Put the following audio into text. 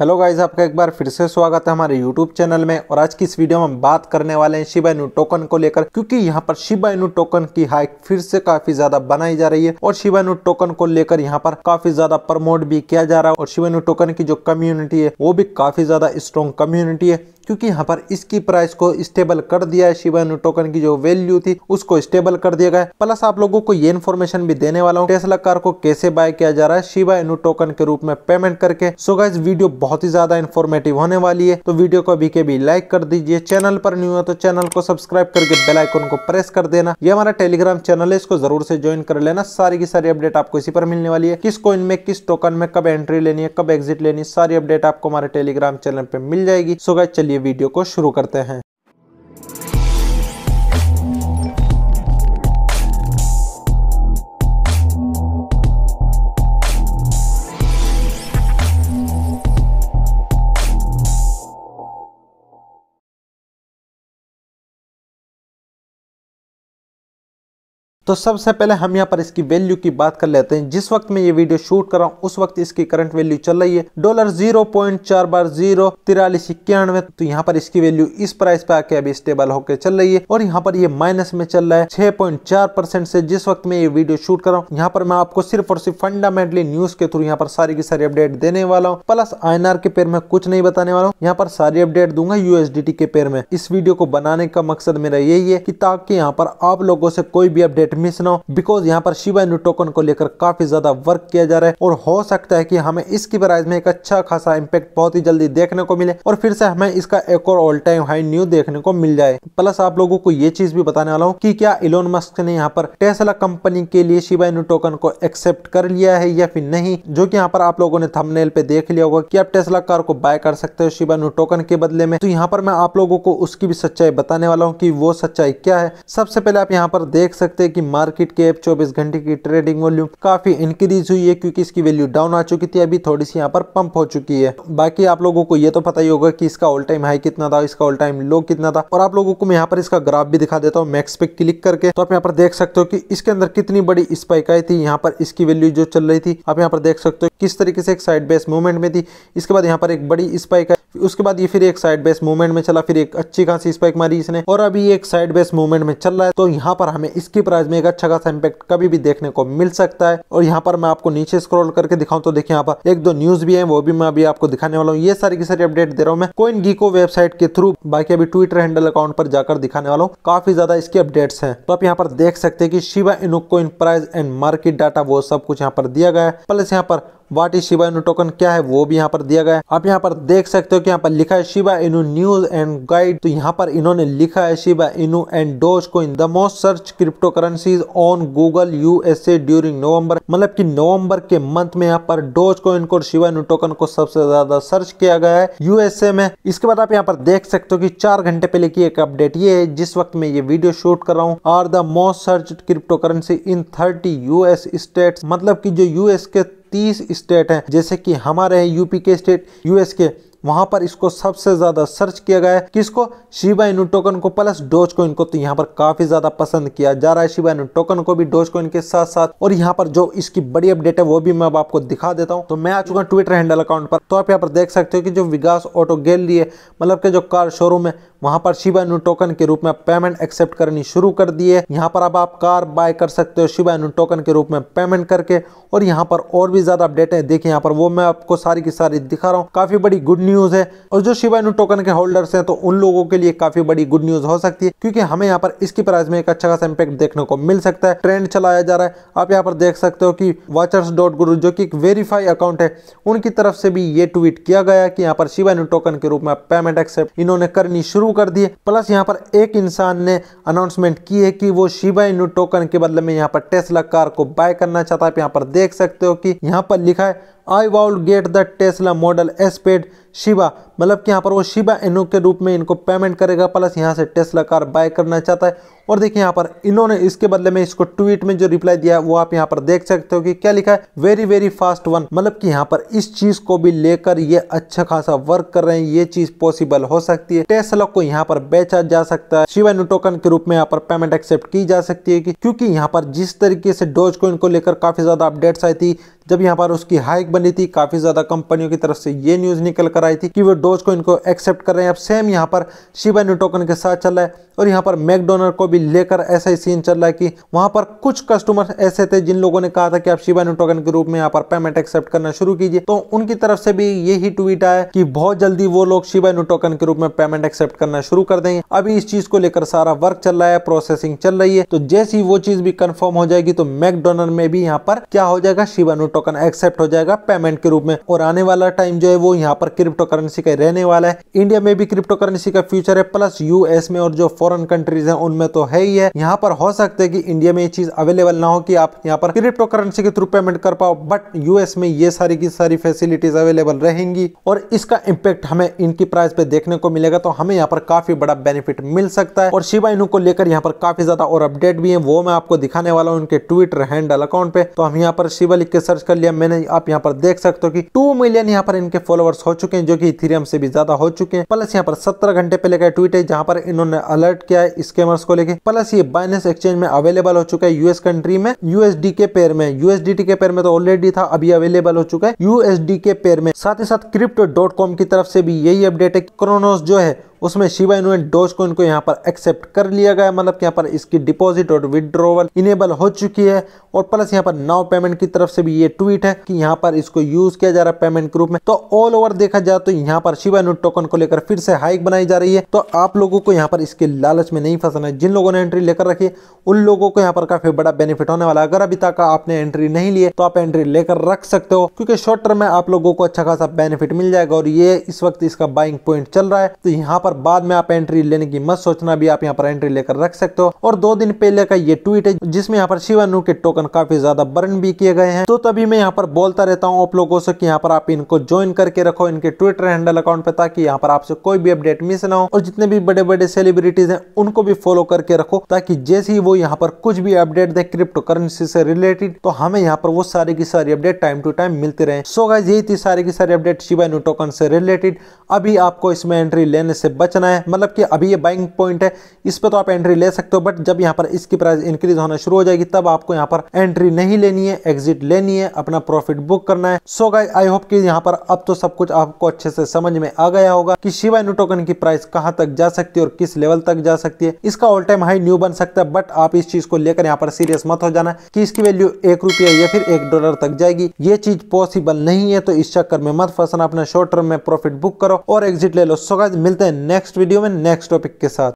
hello guys आपका एक बार फिर से स्वागत है हमारे यूट्यूब चैनल में और आज की इस वीडियो में हम बात करने वाले हैं शिबा इनू टोकन को लेकर क्योंकि यहां पर शिबा इनू टोकन की हाइक फिर से काफी ज्यादा बनाई जा रही है और शिबा इनू टोकन को लेकर यहां पर काफी ज्यादा प्रमोट भी किया जा रहा है और शिवानु इनू टोकन की जो कम्युनिटी है वो भी काफी ज्यादा स्ट्रॉन्ग कम्युनिटी है क्योंकि यहाँ पर इसकी प्राइस को स्टेबल कर दिया है शिवा टोकन की जो वैल्यू थी उसको स्टेबल कर दिया गया प्लस आप लोगों को ये इन्फॉर्मेशन भी देने वाला हूँ टेस्ला कार को कैसे बाय किया जा रहा है शिवा टोकन के रूप में पेमेंट करके सो गाइज वीडियो बहुत ही ज्यादा इन्फॉर्मेटिव होने वाली है तो वीडियो को अभी के भी लाइक कर दीजिए चैनल पर न्यू है तो चैनल को सब्सक्राइब करके बेल आइकन को प्रेस कर देना ये हमारा टेलीग्राम चैनल है इसको जरूर से ज्वाइन कर लेना सारी की सारी अपडेट आपको इसी पर मिलने वाली है किस कोइन में किस टोकन में कब एंट्री लेनी है कब एग्जिट लेनी है सारी अपडेट आपको हमारे टेलीग्राम चैनल पर मिल जाएगी सो गाइज चलिए चलिए वीडियो को शुरू करते हैं तो सबसे पहले हम यहाँ पर इसकी वैल्यू की बात कर लेते हैं जिस वक्त मैं ये वीडियो शूट कर रहा हूँ उस वक्त इसकी करंट वैल्यू चल रही है डॉलर जीरो पॉइंट चार बार जीरो तिरालीस इक्यानवे तो यहाँ पर इसकी वैल्यू इस प्राइस पे आके अभी स्टेबल होकर चल रही है और यहाँ पर ये माइनस में चल रहा है छह पॉइंट चार परसेंट से जिस वक्त मैं ये वीडियो शूट कर रहा हूँ यहाँ पर मैं आपको सिर्फ और सिर्फ फंडामेंटली न्यूज के थ्रू यहाँ पर सारी की सारी अपडेट देने वाला हूँ प्लस आई के पेयर में कुछ नहीं बताने वाला हूँ यहाँ पर सारी अपडेट दूंगा यूएसडी के पेयर में इस वीडियो को बनाने का मकसद मेरा यही है की ताकि यहाँ पर आप लोगों से कोई भी अपडेट अपडेट मिस ना हो बिकॉज यहाँ पर शिवा न्यू टोकन को लेकर काफी ज्यादा वर्क किया जा रहा है और हो सकता है कि हमें इसकी प्राइस में एक अच्छा खासा इम्पेक्ट बहुत ही जल्दी देखने को मिले और फिर से हमें इसका एक और ऑल टाइम हाई न्यू देखने को मिल जाए प्लस आप लोगों को ये चीज भी बताने वाला हूँ की क्या इलोन मस्क ने यहाँ पर टेस्ला कंपनी के लिए शिवा न्यू टोकन को एक्सेप्ट कर लिया है या फिर नहीं जो की यहाँ पर आप लोगों ने थमनेल पे देख लिया होगा की आप टेस्ला कार को बाय कर सकते हो शिवा न्यू टोकन के बदले में तो यहाँ पर मैं आप लोगों को उसकी भी सच्चाई बताने वाला हूँ की वो सच्चाई क्या है सबसे पहले आप यहाँ पर देख सकते हैं कि इसकी मार्केट कैप चौबीस घंटे की ट्रेडिंग वॉल्यूम काफी इंक्रीज हुई है क्योंकि इसकी वैल्यू डाउन आ चुकी थी अभी थोड़ी सी यहाँ पर पंप हो चुकी है बाकी आप लोगों को ये तो पता ही होगा कि इसका ऑल टाइम हाई कितना था इसका ऑल टाइम लो कितना था और आप लोगों को मैं यहाँ पर इसका ग्राफ भी दिखा देता हूँ मैक्स पे क्लिक करके तो आप यहाँ पर देख सकते हो कि इसके अंदर कितनी बड़ी स्पाइक आई थी यहाँ पर इसकी वैल्यू जो चल रही थी आप यहाँ पर देख सकते हो किस तरीके से एक साइड बेस मूवमेंट में थी इसके बाद यहाँ पर एक बड़ी स्पाइक आई उसके बाद ये फिर एक साइड बेस मूवमेंट में चला फिर एक अच्छी खासी स्पाइक मारी इसने और अभी एक साइड बेस मूवमेंट में चल रहा है तो यहाँ पर हमें इसकी प्राइस में एक अच्छा खासा इंपैक्ट कभी भी देखने को मिल सकता है और यहाँ पर मैं आपको नीचे स्क्रॉल करके दिखाऊं तो देखिए यहाँ पर एक दो न्यूज भी है वो भी मैं अभी आपको दिखाने वाला हूँ ये सारी की सारी अपडेट दे रहा हूँ मैं कोइन गीको वेबसाइट के थ्रू बाकी अभी ट्विटर हैंडल अकाउंट पर जाकर दिखाने वाला हूँ काफी ज्यादा इसकी अपडेट्स है तो आप यहाँ पर देख सकते हैं कि Shiba Inu coin price and market data वो सब कुछ यहाँ पर दिया गया है प्लस यहाँ पर वाट इज शिवा इनू टोकन क्या है वो भी यहाँ पर दिया गया है आप यहाँ पर देख सकते हो कि यहाँ पर लिखा है शिवा इनू न्यूज एंड गाइड तो यहाँ पर इन्होंने लिखा है शिवा इनू एंड डोज को in the most search cryptocurrency on Google USA during November मतलब कि नवंबर के मंथ में यहाँ पर डोज को इनको शिवा इनू टोकन को सबसे ज्यादा सर्च किया गया है यूएसए में इसके बाद आप यहाँ पर देख सकते हो कि चार घंटे पहले की एक अपडेट ये है जिस वक्त मैं ये वीडियो शूट कर रहा हूँ are the most search cryptocurrency in thirty US state मतलब की जो यूएस के तीस स्टेट हैं जैसे कि हमारे यूपी के स्टेट यूएस के वहां पर इसको सबसे ज्यादा सर्च किया गया है किसको शिवा इनू टोकन को प्लस डोज को को तो यहाँ पर काफी ज्यादा पसंद किया जा रहा है शिवा इनू टोकन को भी डोज को के साथ साथ और यहाँ पर जो इसकी बड़ी अपडेट है वो भी मैं अब आपको दिखा देता हूँ तो मैं आ चुका हूँ ट्विटर हैंडल अकाउंट पर तो आप यहाँ पर देख सकते हो कि जो विकास ऑटो गैलरी है मतलब के जो कार शोरूम है वहां पर शिवा नु टोकन के रूप में पेमेंट एक्सेप्ट करनी शुरू कर दी है यहाँ पर अब आप कार बाय कर सकते हो शिवा नु टोकन के रूप में पेमेंट करके और यहाँ पर और भी ज़्यादा अपडेट है देखिए यहाँ पर वो मैं आपको सारी की सारी दिखा रहा हूँ काफ़ी बड़ी गुड न्यूज़ है और जो शिवा नु टोकन के होल्डर्स है तो उन लोगों के लिए काफ़ी बड़ी गुड न्यूज़ हो सकती है क्योंकि हमें यहाँ पर इसकी प्राइस में एक अच्छा खासा इम्पेक्ट देखने को मिल सकता है ट्रेंड चलाया जा रहा है आप यहाँ पर देख सकते हो कि वाचर्स डॉट गुरु जो की एक वेरीफाई अकाउंट है उनकी तरफ से भी ये ट्वीट किया गया कि यहाँ पर शिवा टोकन के रूप में पेमेंट एक्सेप्ट इन्होंने करनी शुरू शुरू कर दिए प्लस यहाँ पर एक इंसान ने अनाउंसमेंट की है कि वो शिबा इनू टोकन के बदले में यहाँ पर टेस्ला कार को बाय करना चाहता है आप यहाँ पर देख सकते हो कि यहाँ पर लिखा है I would get the Tesla model S paid Shiba मतलब कि यहाँ पर वो शिवा इनो के रूप में इनको पेमेंट करेगा प्लस यहाँ से टेस्ला कार बाय करना चाहता है और देखिए यहाँ पर इन्होंने इसके बदले में इसको ट्वीट में जो रिप्लाई दिया है वो आप यहाँ पर देख सकते हो कि क्या लिखा है वेरी वेरी फास्ट वन मतलब कि यहाँ पर इस चीज को भी लेकर ये अच्छा खासा वर्क कर रहे हैं ये चीज पॉसिबल हो सकती है टेस्ला को यहाँ पर बेचा जा सकता है शिवा इनो टोकन के रूप में यहाँ पर पेमेंट एक्सेप्ट की जा सकती है क्योंकि यहाँ पर जिस तरीके से डोज को इनको लेकर काफी ज्यादा अपडेट्स आई थी जब यहाँ पर उसकी हाइक बनी बनी थी काफी ज्यादा कंपनियों की तरफ से ये न्यूज निकल कर आई थी कि वो डोज को इनको एक्सेप्ट कर रहे हैं अब सेम यहाँ पर शिवा न्यू टोकन के साथ चल रहा है और यहाँ पर मैकडोनर को भी लेकर ऐसा ही सीन चल रहा है कि वहाँ पर कुछ कस्टमर ऐसे थे जिन लोगों ने कहा था कि आप शिबानु टोकन के रूप में यहाँ पर पेमेंट एक्सेप्ट करना शुरू कीजिए तो उनकी तरफ से भी यही ट्वीट आया कि बहुत जल्दी वो लोग शिबानु टोकन के रूप में पेमेंट एक्सेप्ट करना शुरू कर देंगे अभी इस चीज को लेकर सारा वर्क चल रहा है प्रोसेसिंग चल रही है तो जैसी वो चीज भी कन्फर्म हो जाएगी तो मैकडोनर में भी यहाँ पर क्या हो जाएगा शिबानु टोकन एक्सेप्ट हो जाएगा पेमेंट के रूप में और आने वाला टाइम जो है वो यहाँ पर क्रिप्टो करेंसी का रहने वाला है इंडिया में भी क्रिप्टो करेंसी का फ्यूचर है प्लस यूएस में और जो फॉरन कंट्रीज हैं उनमें तो है ही है यहाँ पर हो सकते है कि इंडिया में ये चीज अवेलेबल ना हो कि आप यहाँ पर क्रिप्टो करेंसी के थ्रू पेमेंट कर पाओ बट यूएस में ये सारी की सारी फैसिलिटीज अवेलेबल रहेंगी और इसका इम्पेक्ट हमें इनकी प्राइस पे देखने को मिलेगा तो हमें यहाँ पर काफी बड़ा बेनिफिट मिल सकता है और शिवा इनू को लेकर यहाँ पर काफी ज्यादा और अपडेट भी है वो मैं आपको दिखाने वाला हूँ उनके ट्विटर हैंडल अकाउंट पे तो हम यहाँ पर शिवा लिख के सर्च कर लिया मैंने आप यहाँ पर देख सकते हो कि टू मिलियन यहाँ पर इनके फॉलोअर्स हो चुके हैं जो कि इथीरियम से भी ज्यादा हो चुके हैं प्लस यहाँ पर सत्रह घंटे पहले का ट्वीट है जहां पर इन्होंने अलर्ट अलर्ट किया है स्केमर्स को लेके प्लस ये बाइनेंस एक्सचेंज में अवेलेबल हो चुका है यूएस कंट्री में यूएसडी के पेयर में यूएसडी के पेयर में तो ऑलरेडी था अभी अवेलेबल हो चुका है यूएसडी के पेयर में साथ ही साथ क्रिप्टो डॉट कॉम की तरफ से भी यही अपडेट है क्रोनोस जो है उसमें शिवा इन्होंने डोज को इनको यहाँ पर एक्सेप्ट कर लिया गया मतलब यहाँ पर इसकी डिपॉजिट और विदड्रोवल इनेबल हो चुकी है और प्लस यहाँ पर नाउ पेमेंट की तरफ से भी ये ट्वीट है कि यहाँ पर इसको यूज किया जा रहा है पेमेंट ग्रुप में तो ऑल ओवर देखा जाए तो यहाँ पर शिवा इनोट टोकन को लेकर फिर से हाइक बनाई जा रही है तो आप लोगों को यहाँ पर इसके लालच में नहीं फंसना है जिन लोगों ने एंट्री लेकर रखी उन लोगों को यहाँ पर काफी बड़ा बेनिफिट होने वाला है अगर अभी तक आपने एंट्री नहीं लिए तो आप एंट्री लेकर रख सकते हो क्योंकि शॉर्ट टर्म में आप लोगों को अच्छा खासा बेनिफिट मिल जाएगा और ये इस वक्त इसका बाइंग पॉइंट चल रहा है तो यहाँ पर बाद में आप एंट्री लेने की मत सोचना भी आप यहाँ पर एंट्री लेकर रख सकते हो और दो दिन पहले का ये ट्वीट है जिसमें यहाँ पर शिवानु के टोकन काफी ज्यादा बर्न भी किए गए हैं तो तभी मैं यहाँ पर बोलता रहता हूँ आप लोगों से कि यहाँ पर आप इनको ज्वाइन करके रखो इनके ट्विटर हैंडल अकाउंट पे ताकि यहाँ पर आपसे कोई भी अपडेट मिस ना हो और जितने भी बड़े बड़े सेलिब्रिटीज चीज़ें उनको भी फॉलो करके रखो ताकि जैसे ही वो यहाँ पर कुछ भी अपडेट दें क्रिप्टो करेंसी से रिलेटेड तो हमें यहाँ पर वो सारी की सारी अपडेट टाइम टू टाइम मिलती रहे सो गाइज यही थी सारी की सारी अपडेट शिवा न्यू टोकन से रिलेटेड अभी आपको इसमें एंट्री लेने से बचना है मतलब कि अभी ये बाइंग पॉइंट है इस पर तो आप एंट्री ले सकते हो बट जब यहाँ पर इसकी प्राइस इंक्रीज होना शुरू हो जाएगी तब आपको यहाँ पर एंट्री नहीं लेनी है एग्जिट लेनी है अपना प्रॉफिट बुक करना है सो गाइज आई होप कि यहाँ पर अब तो सब कुछ आपको अच्छे से समझ में आ गया होगा कि शिवा न्यू टोकन की प्राइस कहाँ तक जा सकती है और किस लेवल तक जा सकती है इसका ऑल टाइम हाई न्यू बन सकता है बट आप इस चीज को लेकर यहाँ पर सीरियस मत हो जाना कि इसकी वैल्यू एक रुपया या फिर एक डॉलर तक जाएगी ये चीज पॉसिबल नहीं है तो इस चक्कर में मत फसना अपना शॉर्ट टर्म में प्रॉफिट बुक करो और एग्जिट ले लो सो मिलते हैं नेक्स्ट वीडियो में नेक्स्ट टॉपिक के साथ